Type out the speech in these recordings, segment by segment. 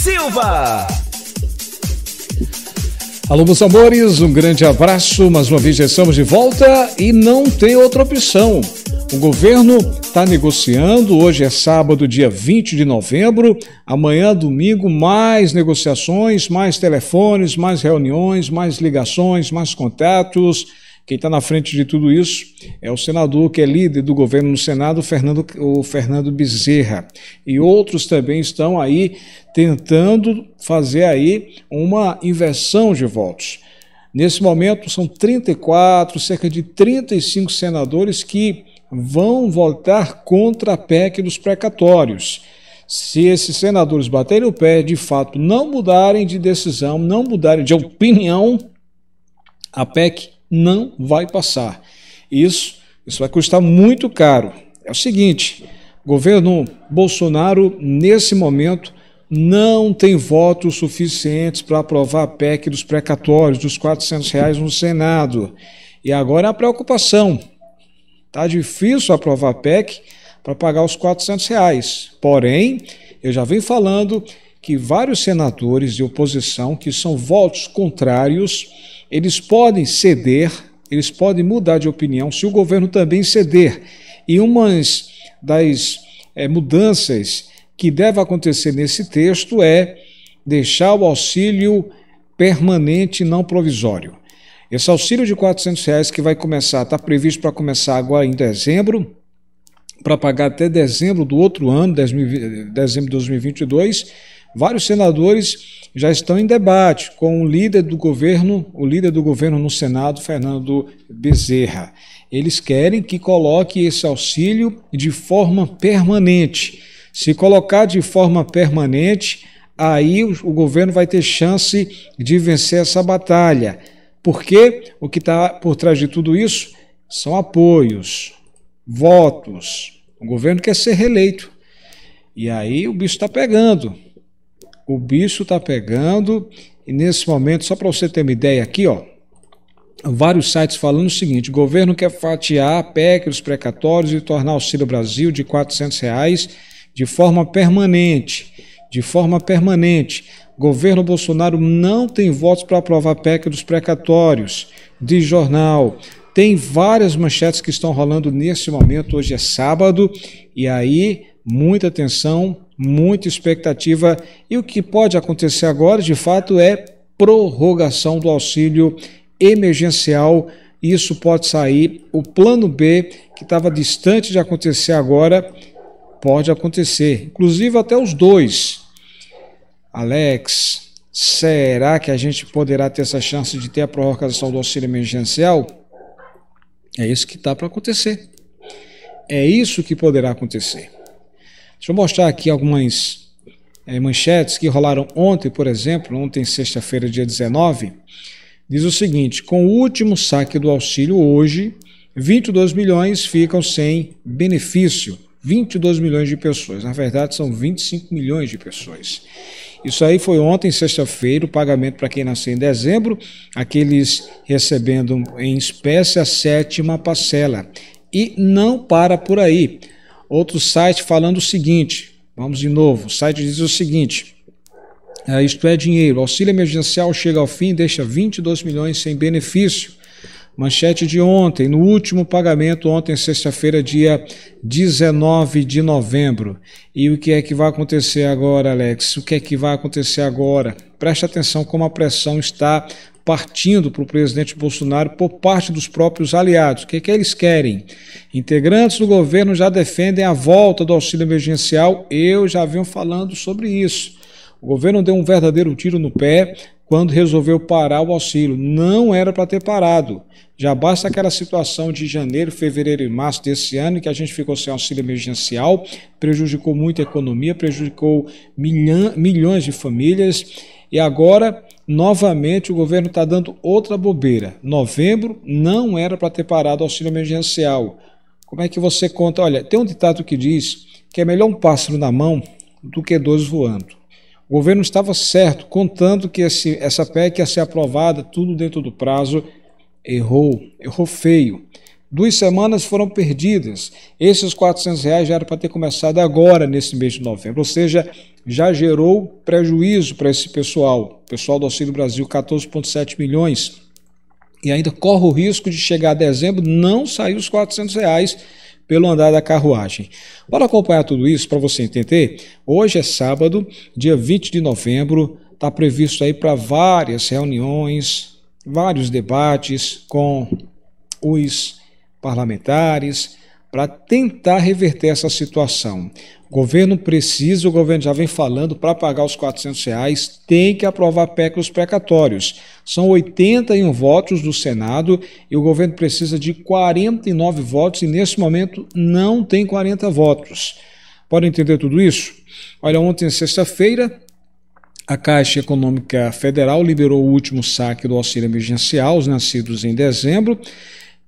Silva. Alô, meus amores, um grande abraço. Mais uma vez já estamos de volta e não tem outra opção. O governo está negociando. Hoje é sábado, dia 20 de novembro. Amanhã, domingo, mais negociações, mais telefones, mais reuniões, mais ligações, mais contatos quem está na frente de tudo isso é o senador que é líder do governo no Senado, Fernando, o Fernando Bezerra. E outros também estão aí tentando fazer aí uma inversão de votos. Nesse momento são 34, cerca de 35 senadores que vão votar contra a PEC dos precatórios. Se esses senadores baterem o pé, de fato, não mudarem de decisão, não mudarem de opinião, a PEC não vai passar. Isso, isso vai custar muito caro. É o seguinte, governo Bolsonaro nesse momento não tem votos suficientes para aprovar a PEC dos precatórios, dos 400 reais no Senado. E agora é a preocupação. Tá difícil aprovar a PEC para pagar os 400 reais. Porém, eu já venho falando que vários senadores de oposição que são votos contrários eles podem ceder, eles podem mudar de opinião se o governo também ceder. E uma das é, mudanças que deve acontecer nesse texto é deixar o auxílio permanente não provisório. Esse auxílio de R$ reais que vai começar, está previsto para começar agora em dezembro, para pagar até dezembro do outro ano, dezembro de 2022, Vários senadores já estão em debate com o líder do governo, o líder do governo no Senado, Fernando Bezerra. Eles querem que coloque esse auxílio de forma permanente. Se colocar de forma permanente, aí o governo vai ter chance de vencer essa batalha. Porque o que está por trás de tudo isso são apoios, votos. O governo quer ser reeleito. E aí o bicho está pegando. O bicho tá pegando. E nesse momento, só para você ter uma ideia aqui, ó, vários sites falando o seguinte: o governo quer fatiar a PEC, os precatórios e tornar o Auxílio Brasil de R$ 400 reais de forma permanente. De forma permanente. Governo Bolsonaro não tem votos para aprovar a PEC dos precatórios. De jornal. Tem várias manchetes que estão rolando nesse momento. Hoje é sábado. E aí, muita atenção muita expectativa. E o que pode acontecer agora, de fato, é prorrogação do auxílio emergencial. Isso pode sair. O plano B, que estava distante de acontecer agora, pode acontecer. Inclusive até os dois. Alex, será que a gente poderá ter essa chance de ter a prorrogação do auxílio emergencial? É isso que está para acontecer. É isso que poderá acontecer. Deixa eu mostrar aqui algumas é, manchetes que rolaram ontem, por exemplo, ontem, sexta-feira, dia 19. Diz o seguinte: com o último saque do auxílio hoje, 22 milhões ficam sem benefício. 22 milhões de pessoas. Na verdade, são 25 milhões de pessoas. Isso aí foi ontem, sexta-feira, o pagamento para quem nasceu em dezembro, aqueles recebendo em espécie a sétima parcela. E não para por aí outro site falando o seguinte: vamos de novo, o site diz o seguinte. É, isto é dinheiro. O auxílio emergencial chega ao fim e deixa 22 milhões sem benefício. Manchete de ontem, no último pagamento, ontem, sexta-feira, dia 19 de novembro. E o que é que vai acontecer agora, Alex? O que é que vai acontecer agora? Preste atenção como a pressão está partindo para o presidente Bolsonaro por parte dos próprios aliados. O que, é que eles querem? Integrantes do governo já defendem a volta do auxílio emergencial, eu já venho falando sobre isso. O governo deu um verdadeiro tiro no pé quando resolveu parar o auxílio. Não era para ter parado. Já basta aquela situação de janeiro, fevereiro e março desse ano, que a gente ficou sem auxílio emergencial, prejudicou muito a economia, prejudicou milhões de famílias. E agora novamente o governo está dando outra bobeira. Novembro não era para ter parado o auxílio emergencial. Como é que você conta? Olha, tem um ditado que diz que é melhor um pássaro na mão do que dois voando. O governo estava certo, contando que esse, essa PEC ia ser aprovada, tudo dentro do prazo, errou, errou feio. Duas semanas foram perdidas. Esses 400 reais já era para ter começado agora, nesse mês de novembro. Ou seja, já gerou prejuízo para esse pessoal. Pessoal do Auxílio Brasil, 14,7 milhões. E ainda corre o risco de chegar a dezembro não sair os 400 reais pelo andar da carruagem. Para acompanhar tudo isso, para você entender, hoje é sábado, dia 20 de novembro, está previsto aí para várias reuniões, vários debates com os parlamentares, para tentar reverter essa situação. O governo precisa, o governo já vem falando, para pagar os 400 reais, tem que aprovar dos precatórios. São 81 votos do Senado e o governo precisa de 49 votos e, nesse momento, não tem 40 votos. Pode entender tudo isso? Olha, ontem, sexta-feira, a Caixa Econômica Federal liberou o último saque do auxílio emergencial aos nascidos em dezembro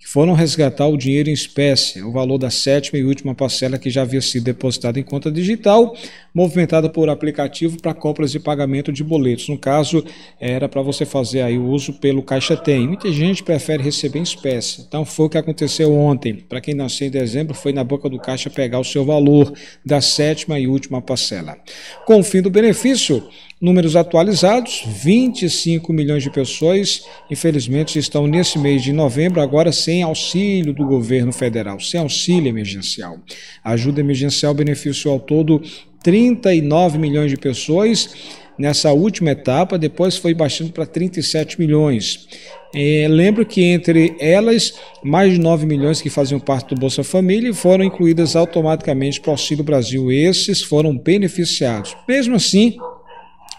que foram resgatar o dinheiro em espécie, o valor da sétima e última parcela que já havia sido depositada em conta digital, movimentada por aplicativo para compras e pagamento de boletos. No caso, era para você fazer aí o uso pelo Caixa Tem. Muita gente prefere receber em espécie. Então foi o que aconteceu ontem. Para quem nasceu em dezembro, foi na boca do caixa pegar o seu valor da sétima e última parcela. Com o fim do benefício, Números atualizados: 25 milhões de pessoas, infelizmente, estão nesse mês de novembro agora sem auxílio do governo federal, sem auxílio emergencial. A ajuda emergencial beneficiou ao todo 39 milhões de pessoas nessa última etapa, depois foi baixando para 37 milhões. É, lembro que entre elas, mais de 9 milhões que faziam parte do Bolsa Família foram incluídas automaticamente para o Auxílio Brasil. Esses foram beneficiados. Mesmo assim,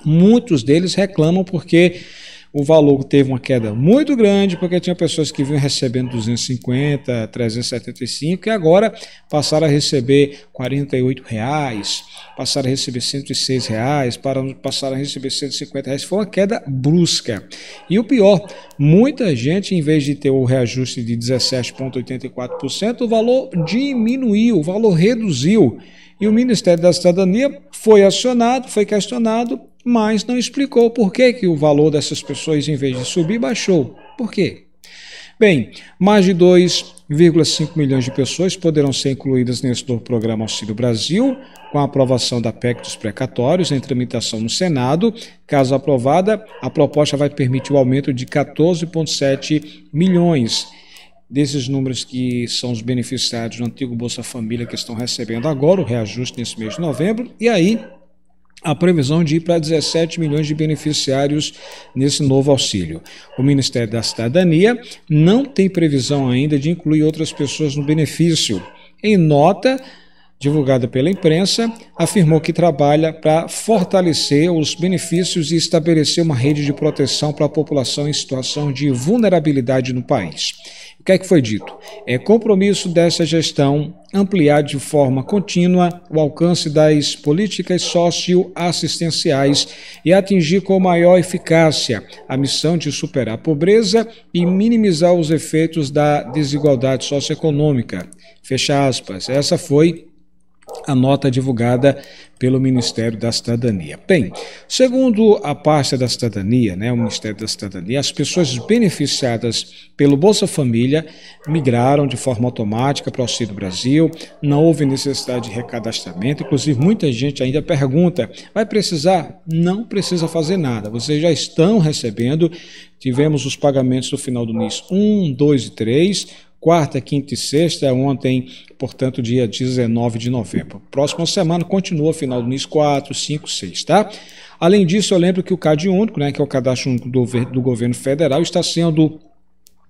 Muitos deles reclamam porque o valor teve uma queda muito grande, porque tinha pessoas que vinham recebendo 250, 375 e agora passaram a receber 48 reais, passaram a receber 106 reais, passaram a receber 150 reais. Foi uma queda brusca. E o pior, muita gente, em vez de ter o reajuste de 17,84%, o valor diminuiu, o valor reduziu. E o Ministério da Cidadania foi acionado, foi questionado mas não explicou por que, que o valor dessas pessoas, em vez de subir, baixou. Por quê? Bem, mais de 2,5 milhões de pessoas poderão ser incluídas nesse novo programa Auxílio Brasil, com a aprovação da PEC dos precatórios em tramitação no Senado. Caso aprovada, a proposta vai permitir o aumento de 14,7 milhões desses números que são os beneficiários do antigo Bolsa Família que estão recebendo agora o reajuste nesse mês de novembro. E aí, a previsão de ir para 17 milhões de beneficiários nesse novo auxílio. O Ministério da Cidadania não tem previsão ainda de incluir outras pessoas no benefício. Em nota, divulgada pela imprensa, afirmou que trabalha para fortalecer os benefícios e estabelecer uma rede de proteção para a população em situação de vulnerabilidade no país. O que é que foi dito? É compromisso dessa gestão ampliar de forma contínua o alcance das políticas socioassistenciais e atingir com maior eficácia a missão de superar a pobreza e minimizar os efeitos da desigualdade socioeconômica. Fecha aspas. Essa foi a nota divulgada pelo Ministério da Cidadania. Bem, segundo a pasta da Cidadania, né, o Ministério da Cidadania, as pessoas beneficiadas pelo Bolsa Família migraram de forma automática para o Auxílio Brasil, não houve necessidade de recadastramento, inclusive muita gente ainda pergunta, vai precisar? Não precisa fazer nada, vocês já estão recebendo, tivemos os pagamentos no final do mês 1, 2 e 3, quarta, quinta e sexta, ontem, portanto, dia 19 de novembro. Próxima semana continua, final do mês 4, 5, 6, tá? Além disso, eu lembro que o CAD único, né, que é o cadastro único do, do governo federal, está sendo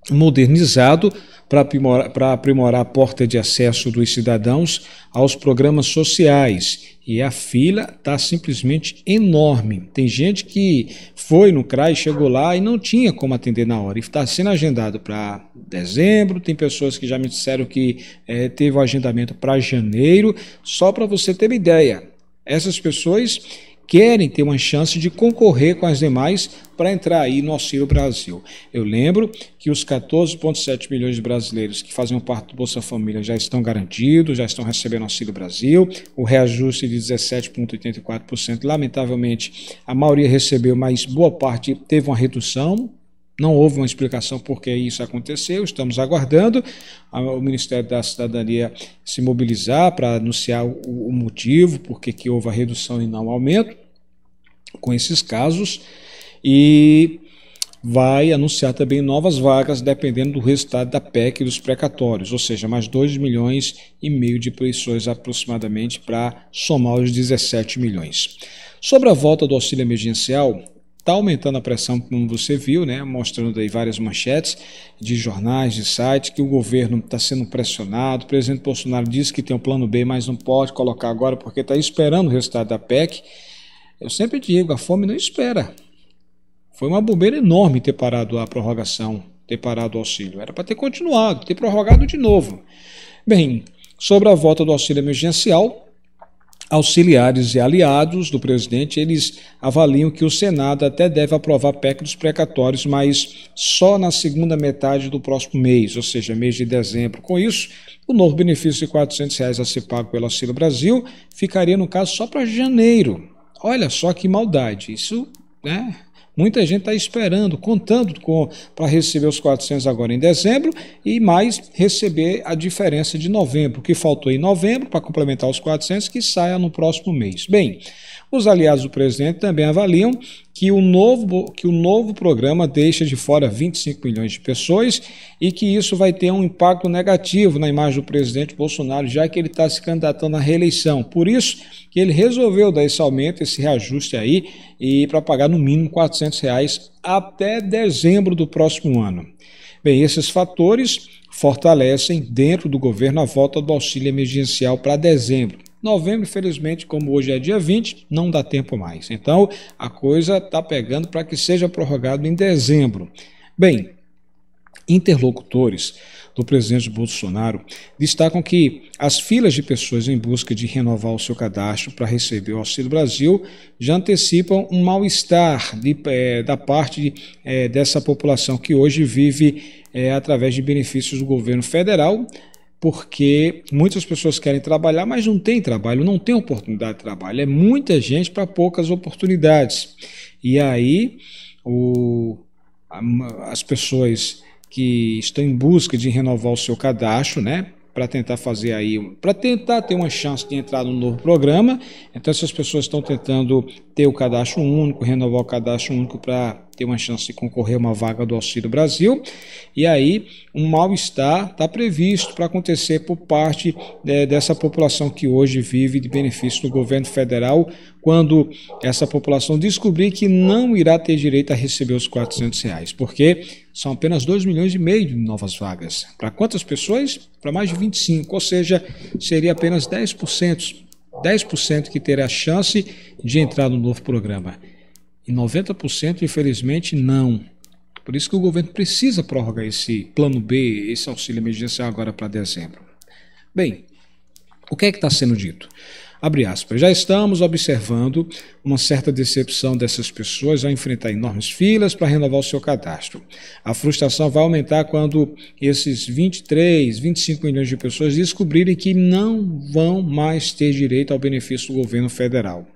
modernizado para aprimorar, aprimorar a porta de acesso dos cidadãos aos programas sociais. E a fila está simplesmente enorme. Tem gente que foi no CRAI, chegou lá e não tinha como atender na hora. E está sendo agendado para dezembro. Tem pessoas que já me disseram que é, teve o um agendamento para janeiro. Só para você ter uma ideia, essas pessoas querem ter uma chance de concorrer com as demais para entrar aí no Auxílio Brasil. Eu lembro que os 14,7 milhões de brasileiros que fazem parte do Bolsa Família já estão garantidos, já estão recebendo Auxílio Brasil, o reajuste de 17,84%. Lamentavelmente, a maioria recebeu, mas boa parte teve uma redução, não houve uma explicação por que isso aconteceu, estamos aguardando o Ministério da Cidadania se mobilizar para anunciar o motivo, por que houve a redução e não aumento com esses casos. E vai anunciar também novas vagas, dependendo do resultado da PEC e dos precatórios, ou seja, mais 2 milhões e meio de pessoas aproximadamente para somar os 17 milhões. Sobre a volta do auxílio emergencial, Está aumentando a pressão, como você viu, né? mostrando aí várias manchetes de jornais, de sites, que o governo está sendo pressionado. O presidente Bolsonaro disse que tem um plano B, mas não pode colocar agora porque está esperando o resultado da PEC. Eu sempre digo, a fome não espera. Foi uma bobeira enorme ter parado a prorrogação, ter parado o auxílio. Era para ter continuado, ter prorrogado de novo. Bem, sobre a volta do auxílio emergencial, auxiliares e aliados do presidente, eles avaliam que o Senado até deve aprovar PEC dos precatórios, mas só na segunda metade do próximo mês, ou seja, mês de dezembro. Com isso, o novo benefício de R$ 400 reais a ser pago pelo Auxílio Brasil ficaria, no caso, só para janeiro. Olha só que maldade. Isso, né? Muita gente está esperando, contando com para receber os 400 agora em dezembro e mais receber a diferença de novembro, que faltou em novembro para complementar os 400 que saia no próximo mês. Bem, os aliados do presidente também avaliam que o novo, que o novo programa deixa de fora 25 milhões de pessoas e que isso vai ter um impacto negativo na imagem do presidente Bolsonaro, já que ele está se candidatando à reeleição. Por isso que ele resolveu dar esse aumento, esse reajuste aí, e para pagar no mínimo R$ 400 reais até dezembro do próximo ano. Bem, esses fatores fortalecem dentro do governo a volta do auxílio emergencial para dezembro. Novembro, infelizmente, como hoje é dia 20, não dá tempo mais. Então, a coisa está pegando para que seja prorrogado em dezembro. Bem, interlocutores do presidente Bolsonaro destacam que as filas de pessoas em busca de renovar o seu cadastro para receber o Auxílio Brasil já antecipam um mal-estar é, da parte é, dessa população que hoje vive é, através de benefícios do governo federal porque muitas pessoas querem trabalhar, mas não tem trabalho, não tem oportunidade de trabalho. É muita gente para poucas oportunidades. E aí o, as pessoas que estão em busca de renovar o seu cadastro, né? para tentar fazer aí, para tentar ter uma chance de entrar no novo programa. Então essas pessoas estão tentando ter o cadastro único, renovar o cadastro único para ter uma chance de concorrer a uma vaga do Auxílio Brasil. E aí, um mal-estar está previsto para acontecer por parte é, dessa população que hoje vive de benefício do governo federal, quando essa população descobrir que não irá ter direito a receber os 400 reais, porque são apenas 2 milhões e meio de novas vagas. Para quantas pessoas? Para mais de 25, ou seja, seria apenas 10%. 10% que terá a chance de entrar no novo programa. E 90%, infelizmente, não. Por isso que o governo precisa prorrogar esse plano B, esse auxílio emergencial agora para dezembro. Bem, o que é que está sendo dito? Abre aspas. Já estamos observando uma certa decepção dessas pessoas ao enfrentar enormes filas para renovar o seu cadastro. A frustração vai aumentar quando esses 23, 25 milhões de pessoas descobrirem que não vão mais ter direito ao benefício do governo federal.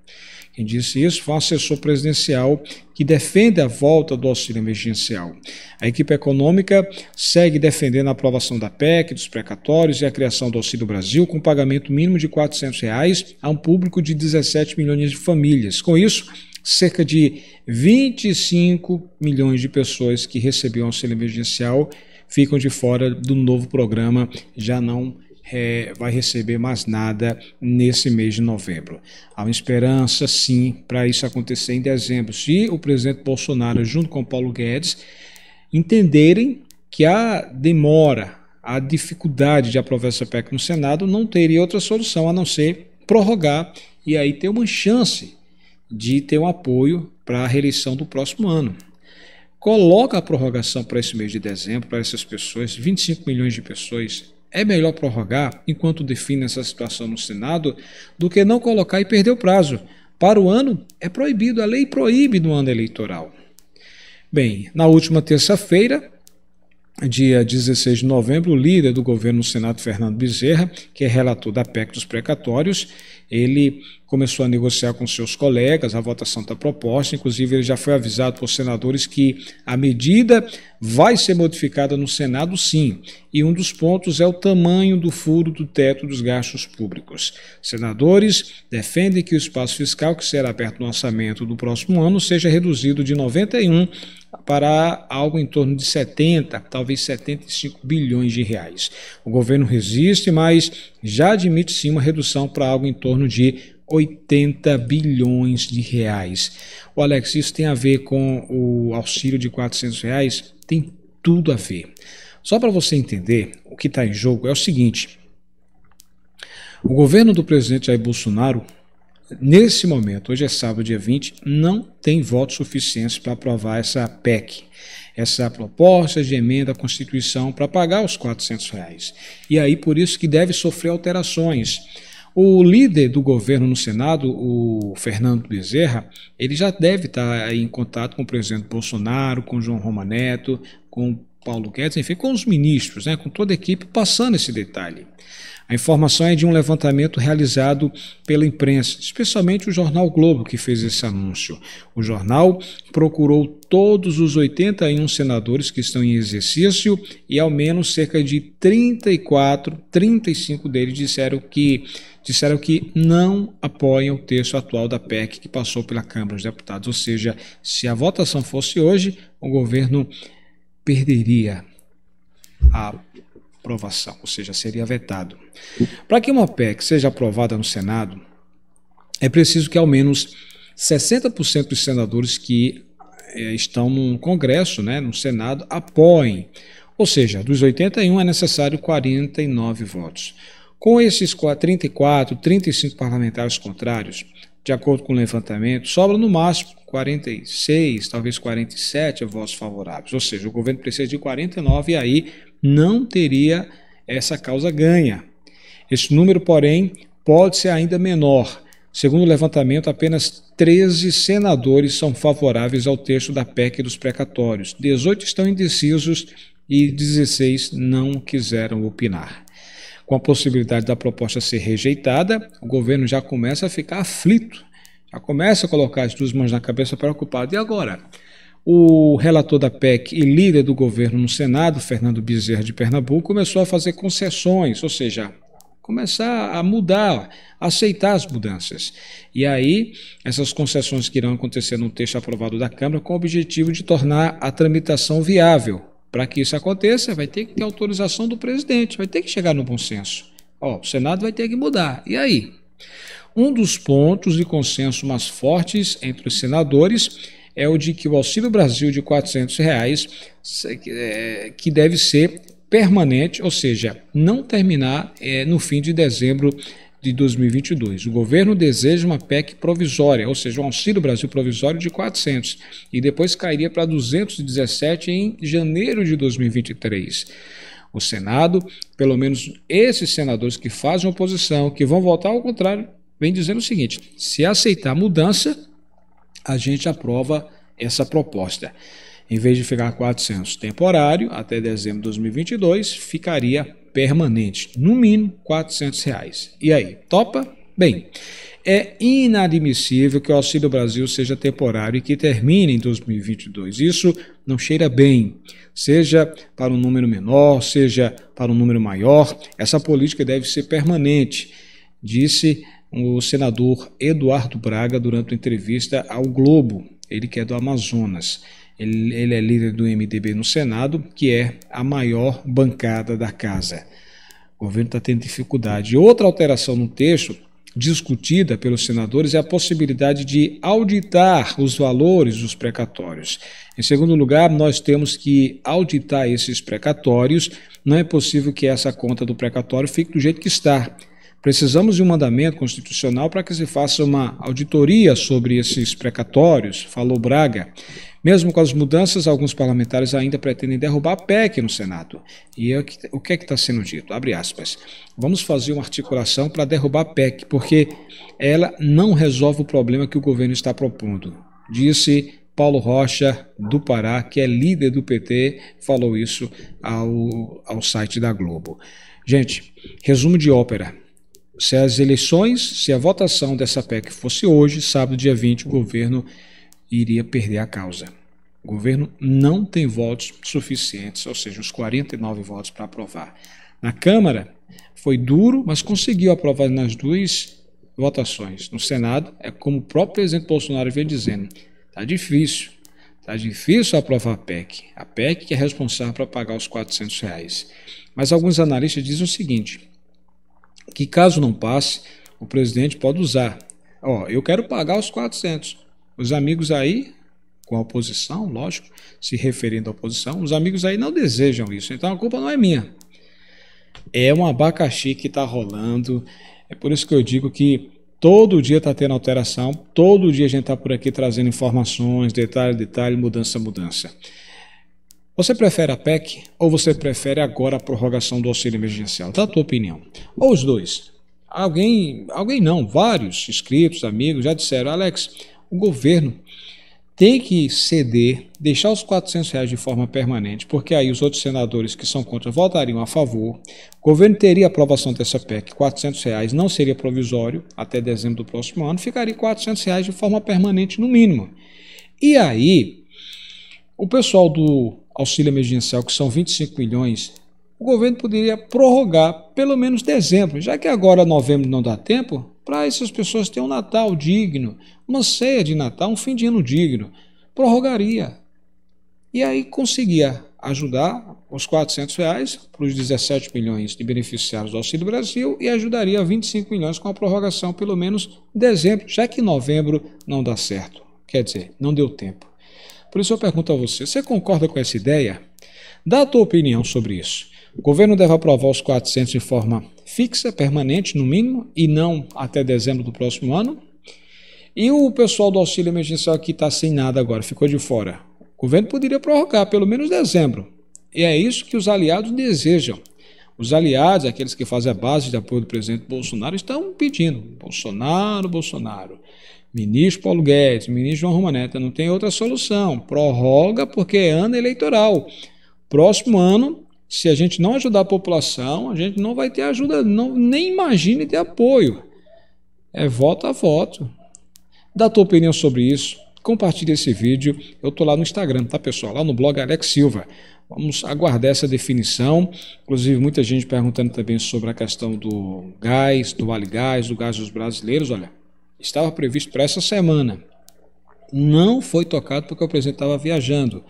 Quem disse isso foi um assessor presidencial que defende a volta do auxílio emergencial. A equipe econômica segue defendendo a aprovação da PEC, dos precatórios e a criação do Auxílio Brasil com pagamento mínimo de R$ 400 reais a um público de 17 milhões de famílias. Com isso, cerca de 25 milhões de pessoas que recebiam auxílio emergencial ficam de fora do novo programa, já não é, vai receber mais nada nesse mês de novembro. Há uma esperança, sim, para isso acontecer em dezembro, se o presidente Bolsonaro, junto com Paulo Guedes, entenderem que a demora, a dificuldade de aprovar essa PEC no Senado não teria outra solução a não ser prorrogar e aí ter uma chance de ter um apoio para a reeleição do próximo ano. Coloca a prorrogação para esse mês de dezembro, para essas pessoas, 25 milhões de pessoas é melhor prorrogar enquanto define essa situação no Senado do que não colocar e perder o prazo. Para o ano é proibido, a lei proíbe no ano eleitoral. Bem, na última terça-feira, dia 16 de novembro, o líder do governo no Senado, Fernando Bezerra, que é relator da PEC dos precatórios, ele começou a negociar com seus colegas a votação da proposta. Inclusive, ele já foi avisado por senadores que a medida vai ser modificada no Senado, sim. E um dos pontos é o tamanho do furo do teto dos gastos públicos. Senadores defendem que o espaço fiscal que será aberto no orçamento do próximo ano seja reduzido de 91 para algo em torno de 70, talvez 75 bilhões de reais. O governo resiste, mas já admite sim uma redução para algo em torno de 80 bilhões de reais. O Alex, isso tem a ver com o auxílio de 400 reais? Tem tudo a ver. Só para você entender, o que está em jogo é o seguinte: o governo do presidente Jair Bolsonaro, nesse momento, hoje é sábado, dia 20, não tem votos suficientes para aprovar essa PEC, essa proposta de emenda à Constituição para pagar os 400 reais. E aí, por isso que deve sofrer alterações. O líder do governo no Senado, o Fernando Bezerra, ele já deve estar em contato com o presidente Bolsonaro, com João Roma Neto, com Paulo Guedes, enfim, com os ministros, né, com toda a equipe, passando esse detalhe. A informação é de um levantamento realizado pela imprensa, especialmente o jornal Globo que fez esse anúncio. O jornal procurou todos os 81 senadores que estão em exercício e ao menos cerca de 34, 35 deles disseram que disseram que não apoiam o texto atual da PEC que passou pela Câmara dos Deputados, ou seja, se a votação fosse hoje, o governo perderia a aprovação, ou seja, seria vetado. Para que uma PEC seja aprovada no Senado, é preciso que ao menos 60% dos senadores que eh, estão no Congresso, né, no Senado, apoiem. Ou seja, dos 81 é necessário 49 votos. Com esses 34, 35 parlamentares contrários, de acordo com o levantamento, sobra no máximo 46, talvez 47 votos favoráveis. Ou seja, o governo precisa de 49 e aí não teria essa causa ganha. Esse número, porém, pode ser ainda menor. Segundo o levantamento, apenas 13 senadores são favoráveis ao texto da PEC dos precatórios, 18 estão indecisos e 16 não quiseram opinar. Com a possibilidade da proposta ser rejeitada, o governo já começa a ficar aflito, já começa a colocar as duas mãos na cabeça preocupado. E agora? O relator da PEC e líder do governo no Senado, Fernando Bezerra de Pernambuco, começou a fazer concessões, ou seja, começar a mudar, a aceitar as mudanças. E aí, essas concessões que irão acontecer no texto aprovado da Câmara com o objetivo de tornar a tramitação viável, para que isso aconteça, vai ter que ter autorização do presidente, vai ter que chegar no consenso Ó, o Senado vai ter que mudar. E aí? Um dos pontos de consenso mais fortes entre os senadores é o de que o Auxílio Brasil de R$ reais, é, que deve ser permanente, ou seja, não terminar é, no fim de dezembro de 2022. O governo deseja uma PEC provisória, ou seja, um auxílio Brasil provisório de 400 e depois cairia para 217 em janeiro de 2023. O Senado, pelo menos esses senadores que fazem oposição, que vão votar ao contrário, vem dizendo o seguinte: se aceitar a mudança, a gente aprova essa proposta em vez de ficar 400 temporário até dezembro de 2022, ficaria permanente, no mínimo 400 reais. E aí, topa? Bem, é inadmissível que o Auxílio Brasil seja temporário e que termine em 2022. Isso não cheira bem, seja para um número menor, seja para um número maior. Essa política deve ser permanente, disse o senador Eduardo Braga durante uma entrevista ao Globo, ele que é do Amazonas. Ele, ele é líder do MDB no Senado, que é a maior bancada da casa. O governo está tendo dificuldade. Outra alteração no texto discutida pelos senadores é a possibilidade de auditar os valores dos precatórios. Em segundo lugar, nós temos que auditar esses precatórios. Não é possível que essa conta do precatório fique do jeito que está. Precisamos de um mandamento constitucional para que se faça uma auditoria sobre esses precatórios, falou Braga. Mesmo com as mudanças, alguns parlamentares ainda pretendem derrubar a PEC no Senado. E é o que é que está sendo dito? Abre aspas. Vamos fazer uma articulação para derrubar a PEC, porque ela não resolve o problema que o governo está propondo. Disse Paulo Rocha, do Pará, que é líder do PT, falou isso ao, ao site da Globo. Gente, resumo de ópera. Se as eleições, se a votação dessa PEC fosse hoje, sábado, dia 20, o governo iria perder a causa. O governo não tem votos suficientes, ou seja, os 49 votos para aprovar. Na Câmara foi duro, mas conseguiu aprovar nas duas votações. No Senado, é como o próprio presidente Bolsonaro vem dizendo: está difícil, Está difícil aprovar a PEC. A PEC é responsável para pagar os 400 reais. Mas alguns analistas dizem o seguinte, que caso não passe, o presidente pode usar. Ó, eu quero pagar os 400. Os amigos aí, com a oposição, lógico, se referindo à oposição, os amigos aí não desejam isso. Então a culpa não é minha. É um abacaxi que está rolando. É por isso que eu digo que todo dia está tendo alteração, todo dia a gente está por aqui trazendo informações, detalhe, detalhe, mudança, mudança. Você prefere a PEC ou você prefere agora a prorrogação do auxílio emergencial? Dá tá a tua opinião. Ou os dois. Alguém, alguém não, vários inscritos, amigos já disseram, Alex, o governo tem que ceder, deixar os 400 reais de forma permanente, porque aí os outros senadores que são contra votariam a favor. O governo teria aprovação dessa PEC, 400 reais não seria provisório até dezembro do próximo ano, ficaria 400 reais de forma permanente no mínimo. E aí, o pessoal do auxílio emergencial, que são 25 milhões, o governo poderia prorrogar pelo menos dezembro, já que agora novembro não dá tempo, para essas pessoas terem um Natal digno, uma ceia de Natal, um fim de ano digno. Prorrogaria. E aí conseguia ajudar os 400 reais para os 17 milhões de beneficiários do Auxílio Brasil e ajudaria 25 milhões com a prorrogação pelo menos dezembro, já que novembro não dá certo. Quer dizer, não deu tempo. Por isso eu pergunto a você, você concorda com essa ideia? Dá a tua opinião sobre isso. O governo deve aprovar os 400 de forma fixa, permanente, no mínimo, e não até dezembro do próximo ano. E o pessoal do auxílio emergencial que está sem nada agora, ficou de fora. O governo poderia prorrogar pelo menos dezembro. E é isso que os aliados desejam. Os aliados, aqueles que fazem a base de apoio do presidente Bolsonaro, estão pedindo. Bolsonaro, Bolsonaro. Ministro Paulo Guedes, ministro João Romaneta, não tem outra solução. Prorroga porque é ano eleitoral. Próximo ano se a gente não ajudar a população, a gente não vai ter ajuda, não, nem imagine ter apoio. É voto a voto. Dá tua opinião sobre isso. Compartilhe esse vídeo. Eu estou lá no Instagram, tá pessoal? Lá no blog Alex Silva. Vamos aguardar essa definição. Inclusive, muita gente perguntando também sobre a questão do gás, do vale gás, do gás dos brasileiros. Olha, estava previsto para essa semana. Não foi tocado porque o presidente estava viajando.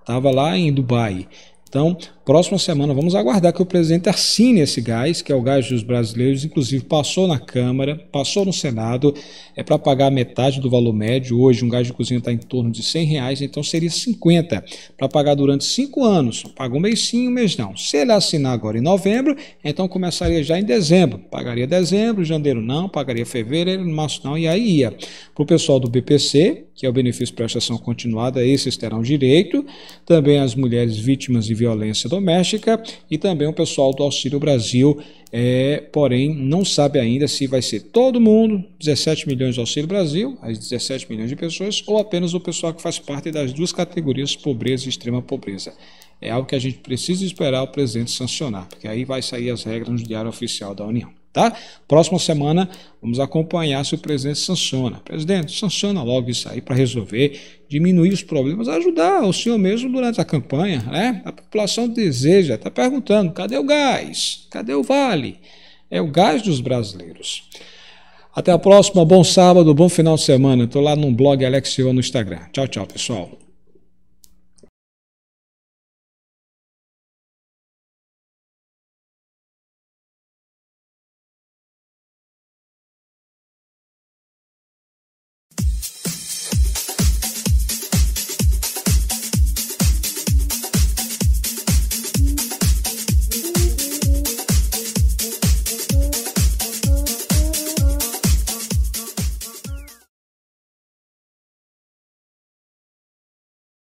Estava lá em Dubai. Então, próxima semana vamos aguardar que o presidente assine esse gás, que é o gás dos brasileiros, inclusive passou na Câmara, passou no Senado, é para pagar metade do valor médio. Hoje um gás de cozinha está em torno de 100 reais, então seria 50 para pagar durante cinco anos. Paga um mês sim, um mês não. Se ele assinar agora em novembro, então começaria já em dezembro. Pagaria dezembro, janeiro não, pagaria fevereiro, março não, e aí ia. Para o pessoal do BPC, que é o benefício prestação continuada, esses terão direito. Também as mulheres vítimas de violência doméstica doméstica e também o pessoal do Auxílio Brasil, é, porém não sabe ainda se vai ser todo mundo, 17 milhões do Auxílio Brasil, as 17 milhões de pessoas, ou apenas o pessoal que faz parte das duas categorias, pobreza e extrema pobreza. É algo que a gente precisa esperar o presidente sancionar, porque aí vai sair as regras no Diário Oficial da União. Tá? Próxima semana vamos acompanhar se o presidente sanciona. Presidente, sanciona logo isso aí para resolver, diminuir os problemas, ajudar o senhor mesmo durante a campanha. Né? A população deseja, está perguntando: cadê o gás? Cadê o vale? É o gás dos brasileiros. Até a próxima, bom sábado, bom final de semana. Estou lá no blog Silva no Instagram. Tchau, tchau, pessoal.